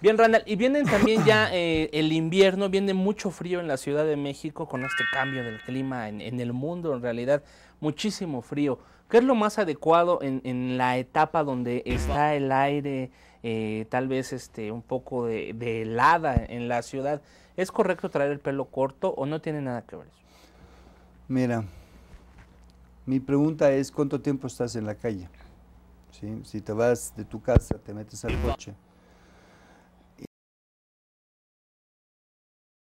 Bien, Randall, y vienen también ya eh, el invierno, viene mucho frío en la Ciudad de México con este cambio del clima en, el mundo, en realidad, muchísimo frío. ¿Qué es lo más adecuado en, la etapa donde está el aire, eh, tal vez este, un poco de, helada en la ciudad? ¿Es correcto traer el pelo corto o no tiene nada que ver eso? Mira, mi pregunta es, ¿cuánto tiempo estás en la calle? Si te vas de tu casa, te metes al coche